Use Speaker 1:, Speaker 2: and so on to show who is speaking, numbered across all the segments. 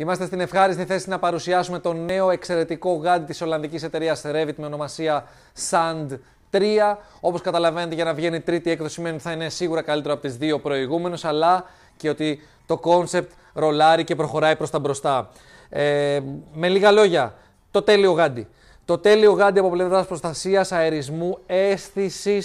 Speaker 1: Είμαστε στην ευχάριστη θέση να παρουσιάσουμε το νέο εξαιρετικό γάντι της Ολλανδικής εταιρείας Revit με ονομασία Sand 3. Όπως καταλαβαίνετε για να βγαίνει η τρίτη έκδοση σημαίνει θα είναι σίγουρα καλύτερο από τις δύο προηγούμενες αλλά και ότι το concept ρολάρει και προχωράει προς τα μπροστά. Ε, με λίγα λόγια, το τέλειο γάντι. Το τέλειο γάντι από πλευράς προστασίας, αερισμού, αίσθησης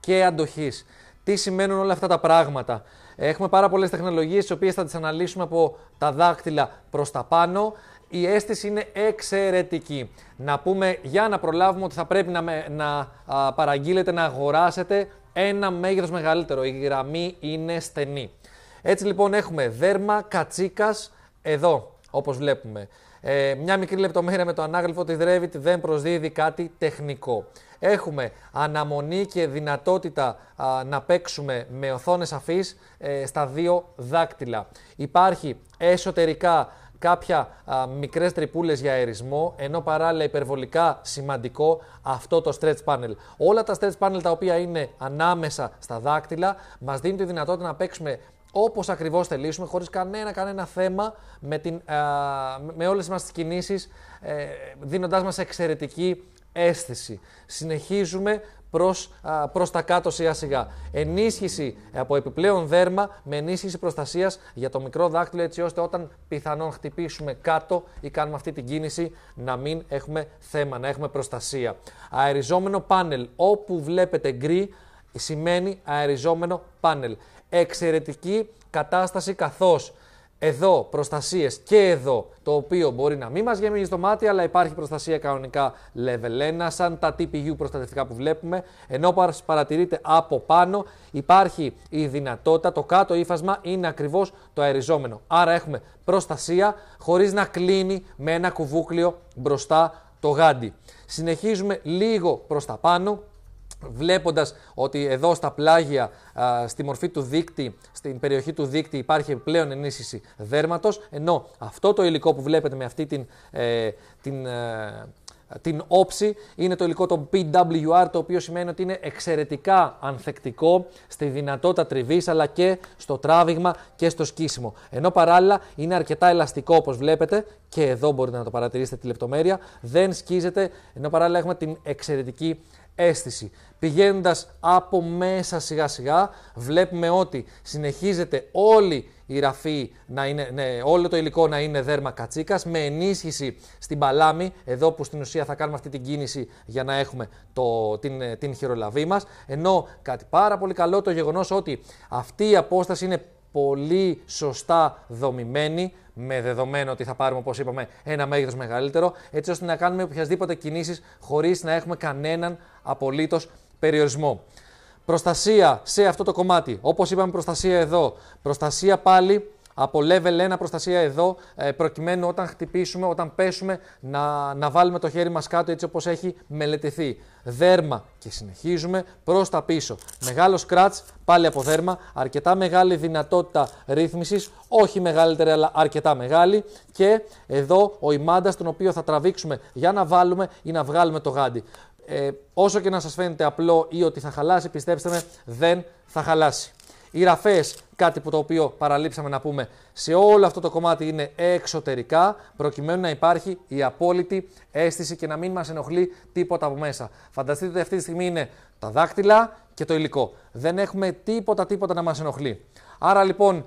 Speaker 1: και αντοχής τι σημαίνουν όλα αυτά τα πράγματα. Έχουμε πάρα πολλές τεχνολογίες τις οποίες θα τις αναλύσουμε από τα δάκτυλα προς τα πάνω. Η αίσθηση είναι εξαιρετική. Να πούμε για να προλάβουμε ότι θα πρέπει να, να παραγγείλετε, να αγοράσετε ένα μέγεθος μεγαλύτερο. Η γραμμή είναι στενή. Έτσι λοιπόν έχουμε δέρμα κατσίκας εδώ, όπως βλέπουμε. Ε, μια μικρή λεπτομέρεια με το ανάγλυφο ότι Revit δεν προσδίδει κάτι τεχνικό. Έχουμε αναμονή και δυνατότητα να παίξουμε με οθόνες αφής ε, στα δύο δάκτυλα. Υπάρχει εσωτερικά κάποια α, μικρές τρυπούλες για αερισμό, ενώ παράλληλα υπερβολικά σημαντικό αυτό το stretch panel. Όλα τα stretch panel τα οποία είναι ανάμεσα στα δάκτυλα μας δίνουν τη δυνατότητα να παίξουμε όπως ακριβώς θελήσουμε, χωρίς κανένα, κανένα θέμα, με, την, με όλες μας τις κινήσεις, ε, δίνοντάς μας εξαιρετική αίσθηση. Συνεχίζουμε προς, προς τα κάτω σιγά σιγά. Ενίσχυση από επιπλέον δέρμα με ενίσχυση προστασίας για το μικρό δάκτυλο έτσι ώστε όταν πιθανόν χτυπήσουμε κάτω ή κάνουμε αυτή την κίνηση να μην έχουμε θέμα, να έχουμε προστασία. Αεριζόμενο πάνελ όπου βλέπετε γκρι σημαίνει αεριζόμενο πάνελ εξαιρετική κατάσταση καθώς εδώ προστασίες και εδώ, το οποίο μπορεί να μην μας γεμίζει το μάτι, αλλά υπάρχει προστασία κανονικά level 1, σαν τα TPU προστατευτικά που βλέπουμε. Ενώ παρατηρείται από πάνω, υπάρχει η δυνατότητα, το κάτω ύφασμα είναι ακριβώς το αεριζόμενο. Άρα έχουμε προστασία χωρίς να κλείνει με ένα κουβούκλιο μπροστά το γάντι. Συνεχίζουμε λίγο προς τα πάνω βλέποντας ότι εδώ στα πλάγια, στη μορφή του δίκτυ, στην περιοχή του δίκτυ υπάρχει πλέον ενίσχυση δέρματος, ενώ αυτό το υλικό που βλέπετε με αυτή την, ε, ε, όψη. Είναι το υλικό των PWR, το οποίο σημαίνει ότι είναι εξαιρετικά ανθεκτικό στη δυνατότητα τριβής, αλλά και στο τράβηγμα και στο σκίσιμο. Ενώ παράλληλα είναι αρκετά ελαστικό, όπως βλέπετε, και εδώ μπορείτε να το παρατηρήσετε τη λεπτομέρεια, δεν σκίζεται, ενώ παράλληλα έχουμε την εξαιρετική αίσθηση. Πηγαίνοντας από μέσα σιγά σιγά βλέπουμε ότι συνεχίζεται όλη η ραφή, να είναι, ναι, όλο το υλικό να είναι δέρμα κατσίκας με ενίσχυση στην παλάμη, εδώ που στην ουσία θα κάνουμε αυτή την κίνηση για να έχουμε το, την, την χειρολαβή μας. Ενώ κάτι πάρα πολύ καλό το γεγονός ότι αυτή η απόσταση είναι πολύ σωστά δομημένη, με δεδομένο ότι θα πάρουμε, όπως είπαμε, ένα μέγεθος μεγαλύτερο, έτσι ώστε να κάνουμε οποιασδήποτε κινήσεις χωρίς να έχουμε κανέναν απολύτως περιορισμό. Προστασία σε αυτό το κομμάτι, όπως είπαμε, προστασία εδώ, προστασία πάλι από level 1 προστασία εδώ, ε, προκειμένου όταν χτυπήσουμε, όταν πέσουμε, να, να βάλουμε το χέρι μας κάτω έτσι όπως έχει μελετηθεί. Δέρμα και συνεχίζουμε προς τα πίσω. Μεγάλος scratch, πάλι από δέρμα. Αρκετά μεγάλη δυνατότητα ρύθμισης, όχι μεγαλύτερη, αλλά αρκετά μεγάλη. Και εδώ ο ημάντας τον οποίο θα τραβήξουμε για να βάλουμε ή να βγάλουμε το γάντι. Ε, όσο και να σας φαίνεται απλό ή ότι θα χαλάσει, πιστέψτε με, δεν θα χαλάσει. Οι ραφέ, κάτι που το οποίο παραλείψαμε να πούμε, σε όλο αυτό το κομμάτι είναι εξωτερικά, προκειμένου να υπάρχει η απόλυτη αίσθηση και να μην μας ενοχλεί τίποτα από μέσα. Φανταστείτε αυτή τη στιγμή είναι τα δάχτυλα και το υλικό. Δεν έχουμε τίποτα τίποτα να μας ενοχλεί. Άρα λοιπόν,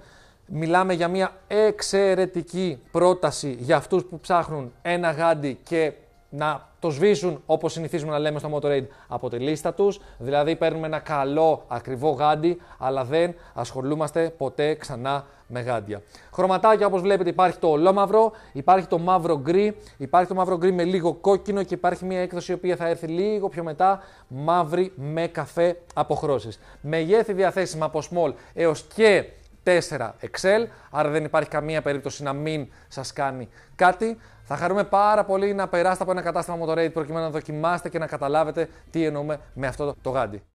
Speaker 1: Μιλάμε για μια εξαιρετική πρόταση για αυτούς που ψάχνουν ένα γάντι και να το σβήσουν όπως συνηθίζουμε να λέμε στο Motorade από τη λίστα τους. Δηλαδή, παίρνουμε ένα καλό ακριβό γάντι, αλλά δεν ασχολούμαστε ποτέ ξανά με γάντια. Χρωματάκια όπως βλέπετε υπάρχει το ολόμαυρο, υπάρχει το μαύρο γκρι, υπάρχει το μαύρο γκρι με λίγο κόκκινο και υπάρχει μια έκδοση η οποία θα έρθει λίγο πιο μετά μαύρη με καφέ αποχρώσεις. Μεγέθη διαθέσιμα από small έως και 4 Excel, άρα δεν υπάρχει καμία περίπτωση να μην σας κάνει κάτι. Θα χαρούμε πάρα πολύ να περάσετε από ένα κατάστημα Motorade προκειμένου να δοκιμάσετε και να καταλάβετε τι εννοούμε με αυτό το γάντι.